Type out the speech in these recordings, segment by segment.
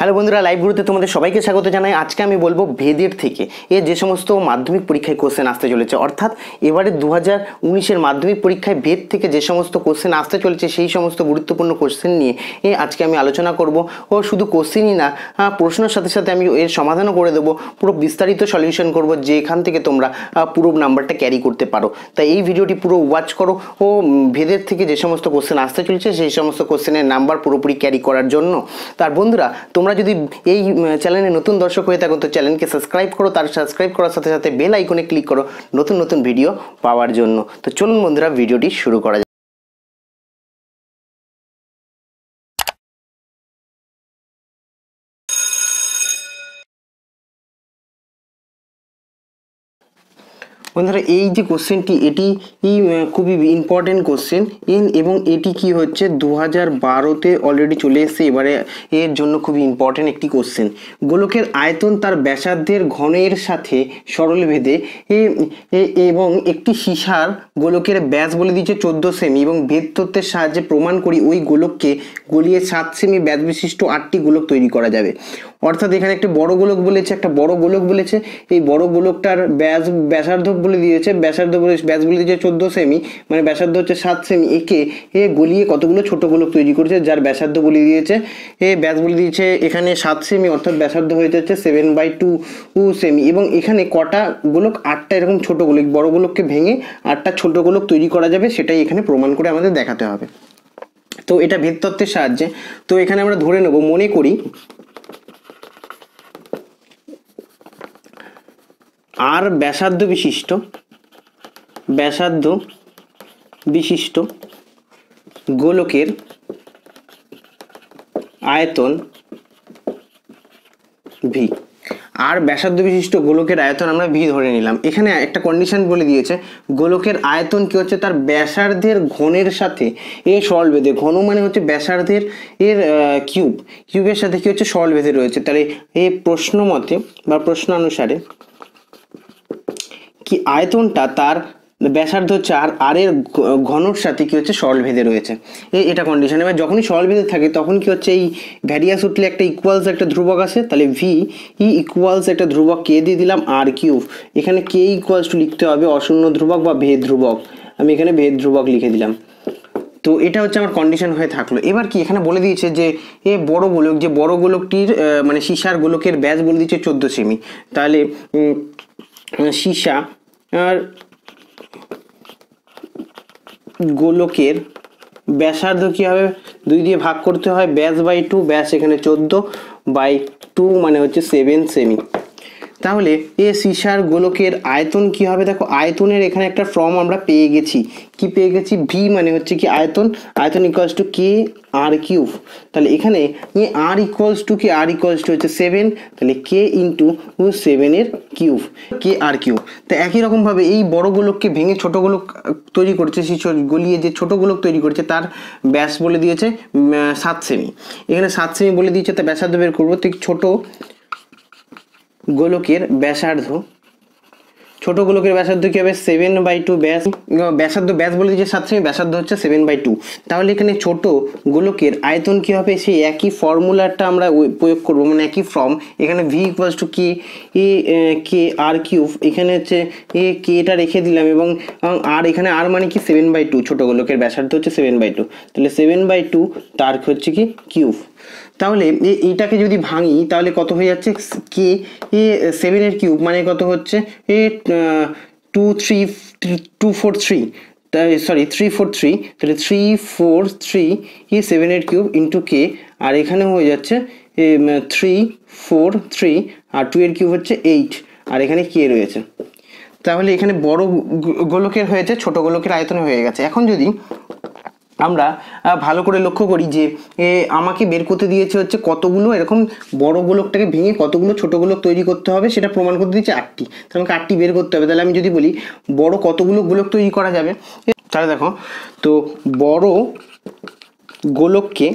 hello বন্ধুরা live গ্রুপে তোমাদের সবাইকে স্বাগত জানাই আজকে আমি বলবো ভেদের থেকে এ যে সমস্ত মাধ্যমিক পরীক্ষায় কোশ্চেন আসতে চলেছে অর্থাৎ এবারে দু হাজার মাধ্যমিক পরীক্ষায় ভেদ থেকে যে সমস্ত কোশ্চেন আসতে চলেছে সেই সমস্ত গুরুত্বপূর্ণ কোশ্চেন নিয়ে এ আজকে আমি আলোচনা করব ও শুধু কোশ্চেনই না প্রশ্নের সাথে সাথে আমি এর সমাধানও করে দেবো পুরো বিস্তারিত সলিউশন করব যে এখান থেকে তোমরা পুরো নাম্বারটা ক্যারি করতে পারো তাই এই ভিডিওটি পুরো ওয়াচ করো ও ভেদের থেকে যে সমস্ত কোশ্চেন আসতে চলেছে সেই সমস্ত কোশ্চেনের নাম্বার পুরোপুরি ক্যারি করার জন্য তার বন্ধুরা তোমরা তোমরা যদি এই চ্যানেলে নতুন দর্শক হয়ে থাকো তো চ্যানেলকে সাবস্ক্রাইব করো তার সাবস্ক্রাইব করার সাথে সাথে বেল আইকনে ক্লিক করো নতুন নতুন ভিডিও পাওয়ার জন্য তো চলুন বন্ধুরা ভিডিওটি শুরু করা বন্ধুরা এই যে কোশ্চেনটি এটি খুবই ইম্পর্টেন্ট কোশ্চেন ইন এবং এটি কি হচ্ছে দু হাজার বারোতে অলরেডি চলে এসেছে এবারে এর জন্য খুবই ইম্পর্টেন্ট একটি কোশ্চেন গোলকের আয়তন তার ব্যাসার্ধের ঘনের সাথে সরল ভেদে এবং একটি সীসার গোলকের ব্যাস বলে দিচ্ছে চোদ্দো সেমি এবং ভেদ তত্ত্বের সাহায্যে প্রমাণ করি ওই গোলককে গলিয়ে সাত সেমি ব্যাস বিশিষ্ট আটটি গোলক তৈরি করা যাবে অর্থাৎ এখানে একটি বড় গোলক বলেছে একটা বড় গোলক বলেছে এই বড় গোলকটার ব্যাস ব্যাসার্ধ বলে দিয়েছে ব্যাসার্ধ বলে ব্যাস বলে দিয়েছে চোদ্দো সেমি মানে ব্যাসার্ধ হচ্ছে সাত সেমি একে এ গলিয়ে কতগুলো ছোট গোলক তৈরি করেছে যার ব্যাসার্ধ বলে দিয়েছে এ ব্যাস বলে দিয়েছে এখানে সাত সেমি অর্থাৎ ব্যাসার্ধ হয়ে যাচ্ছে সেভেন বাই টু সেমি এবং এখানে কটা গোলক আটটা এরকম ছোট গোলক বড় গোলককে ভেঙে আটটা ছোট গোলক তৈরি করা যাবে সেটাই এখানে প্রমাণ করে আমাদের দেখাতে হবে তো এটা ভেদতত্ত্বের সাহায্যে তো এখানে আমরা ধরে নেব মনে করি আর ব্যাসার্ধ বিশিষ্ট ব্যাসার্ধ বিশিষ্ট গোলকের আয়তন ভি আর ব্যাসার্ধ বিশিষ্ট গোলকের আয়তন আমরা ভি ধরে নিলাম এখানে একটা কন্ডিশন বলে দিয়েছে গোলকের আয়তন কি হচ্ছে তার ব্যাসার্ধের ঘনের সাথে এ সরল বেঁধে ঘন মানে হচ্ছে ব্যাসার্ধের এর কিউব কিউবের সাথে কি হচ্ছে সরল বেঁধে রয়েছে তাহলে এই প্রশ্ন মতে বা প্রশ্ন অনুসারে কি আয়তনটা তার ব্যাসার্ধ চার আর এর ঘনর সাথে কী হচ্ছে সরল ভেদে রয়েছে এটা কন্ডিশন এবার যখনই সরল ভেদে থাকে তখন কি হচ্ছে এই ভ্যারিয়াস উঠলে একটা ইকুয়ালস একটা ধ্রুবক আছে তাহলে ভি ই ইকুয়ালস একটা ধ্রুবক কে দিয়ে দিলাম আর কিউব এখানে কে ইকুয়ালস টু লিখতে হবে অশূন্য ধ্রুবক বা ভেদ ধ্রুবক আমি এখানে ভেদ ধ্রুবক লিখে দিলাম তো এটা হচ্ছে আমার কন্ডিশন হয়ে থাকলো এবার কি এখানে বলে দিয়েছে যে এ বড় গোলক যে বড় গোলকটির মানে সীসার গোলকের ব্যাস বলে দিচ্ছে চোদ্দো সেমি তাহলে সীসা আর গোলকের ব্যাসার্ধ কী হবে দুই দিয়ে ভাগ করতে হয় ব্যাস বাই টু ব্যাস এখানে চোদ্দো বাই টু মানে হচ্ছে সেভেন সেমি তাহলে এ সিসার গোলকের আয়তন কি হবে দেখো আয়তনের এখানে একটা ফর্ম আমরা পেয়ে গেছি কি পেয়ে গেছি ভি মানে হচ্ছে কি আয়তন আয়তন equals to K R cube তাহলে এখানে A R equals to K R equals to হচ্ছে সেভেন তাহলে কে ইন্টু সেভেনের কিউব কে আর কিউব তা একই রকমভাবে এই বড় গোলককে ভেঙে ছোট গোলক তৈরি করছে সিসর গলিয়ে যে ছোট গোলক তৈরি করছে তার ব্যাস বলে দিয়েছে সাত সেমি এখানে সাত সেমি বলে দিয়েছে তা ব্যাসার্ধ বের করবো ঠিক ছোটো গোলকের ব্যাসার্ধ ছোট গোলকের ব্যাসার্ধ কি হবে সেভেন বাই টু ব্যাস ব্যাসার্ধ ব্যাস বলে দিচ্ছে সাত সেমি ব্যাসার্ধ হচ্ছে সেভেন বাই টু তাহলে এখানে ছোট গোলকের আয়তন কি হবে সেই একই ফর্মুলাটা আমরা প্রয়োগ করবো মানে একই ফর্ম এখানে V equals to K A K R cube এখানে হচ্ছে এ কেটা রেখে দিলাম এবং আর এখানে আর মানে কি সেভেন বাই টু ছোটো গোলকের ব্যাসার্ধ হচ্ছে সেভেন বাই টু তাহলে সেভেন বাই টু তার হচ্ছে কি কিউব তাহলে এইটাকে যদি ভাঙি তাহলে কত হয়ে যাচ্ছে কে এ সেভেনের কিউব মানে কত হচ্ছে A two three two four three sorry three four three তাহলে থ্রি ফোর থ্রি এ সেভেনের কিউব ইন্টু কে আর এখানে হয়ে যাচ্ছে থ্রি ফোর থ্রি আর টু এর কিউব হচ্ছে এইট আর এখানে কে রয়েছে তাহলে এখানে বড় গোলকের হয়েছে ছোট গোলকের আয়তন হয়ে গেছে এখন যদি আমরা ভালো করে লক্ষ্য করি যে আমাকে বের করতে দিয়েছে হচ্ছে কতগুলো এরকম বড় গোলকটাকে ভেঙে কতগুলো ছোট গোলক তৈরি করতে হবে সেটা প্রমাণ করতে দিয়েছে আটটি তাহলে আমাকে আটটি বের করতে হবে তাহলে আমি যদি বলি বড় কতগুলো গোলক তৈরি করা যাবে তাহলে দেখো তো বড় গোলককে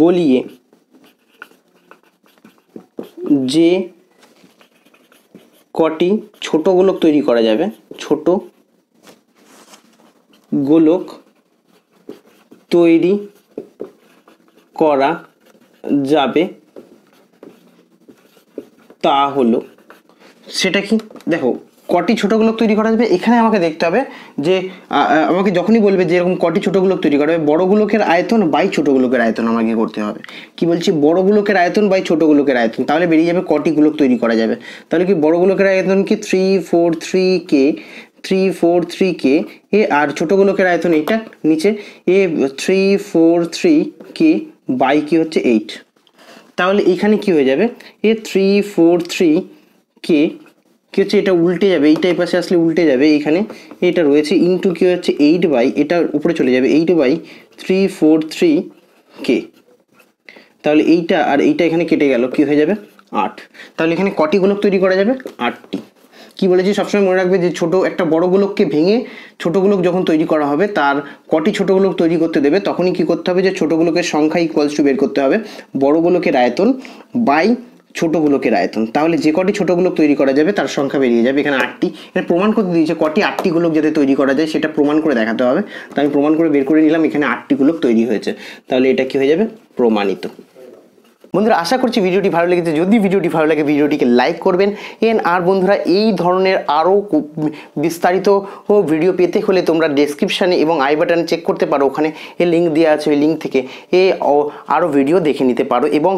গলিয়ে যে কটি ছোট গোলক তৈরি করা যাবে ছোট গোলক তৈরি করা যাবে তা হলো সেটা কি দেখো কটি ছোটো গোলক তৈরি করা যাবে এখানে আমাকে দেখতে হবে যে আমাকে যখনই বলবে যে এরকম কটি ছোটো গোলক তৈরি করা হবে বড় গোলকের আয়তন বাই ছোটো গোলকের আয়তন আমাকে করতে হবে কি বলছি বড় গোলকের আয়তন বাই ছোটো গোলকের আয়তন তাহলে বেরিয়ে যাবে কটি গোলক তৈরি করা যাবে তাহলে কি বড় গোলকের আয়তন কি three four three K three four three K A R ছোটো গোলকের আয়তন এইটা নিচে A three four three K by কি হচ্ছে এইট তাহলে এখানে কি হয়ে যাবে A three four three K কী হচ্ছে এটা উল্টে যাবে এইটাই পাশে আসলে উল্টে যাবে এখানে এটা রয়েছে ইন্টু কী হচ্ছে এইট বাই এটার উপরে চলে যাবে eight by three four three K তাহলে এইটা আর এইটা এখানে কেটে গেল কি হয়ে যাবে আট তাহলে এখানে কটি গোলক তৈরি করা যাবে আটটি কি বলেছি সবসময় মনে রাখবে যে ছোট একটা বড় গোলককে ভেঙে ছোট গোলক যখন তৈরি করা হবে তার কটি ছোট গোলক তৈরি করতে দেবে তখনই কি করতে হবে যে ছোট গোলকের সংখ্যা ইকুয়ালস টু বের করতে হবে বড় গোলকের আয়তন বাই ছোট গোলকের আয়তন তাহলে যে কটি ছোট গোলক তৈরি করা যাবে তার সংখ্যা বেরিয়ে যাবে এখানে আটটি এখানে প্রমাণ করতে দিয়েছে কটি আটটি গোলক যাতে তৈরি করা যায় সেটা প্রমাণ করে দেখাতে হবে তো আমি প্রমাণ করে বের করে নিলাম এখানে আটটি গোলক তৈরি হয়েছে তাহলে এটা কি হয়ে যাবে প্রমাণিত বন্ধুরা আশা করছি ভিডিওটি ভালো লেগেছে যদি ভিডিওটি ভালো লাগে ভিডিওটিকে লাইক করবেন এন আর বন্ধুরা এই ধরনের আরও বিস্তারিত ভিডিও পেতে হলে তোমরা ডিসক্রিপশানে এবং আই বাটনে চেক করতে পারো ওখানে এ লিঙ্ক দেওয়া আছে ওই লিঙ্ক থেকে এ আরও ভিডিও দেখে নিতে পারো এবং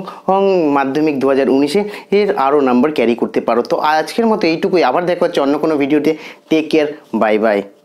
মাধ্যমিক দু হাজার উনিশে এর আরও নাম্বার ক্যারি করতে পারো তো আজকের মতো এইটুকুই আবার দেখা হচ্ছে অন্য কোনো ভিডিওতে টেক কেয়ার বাই বাই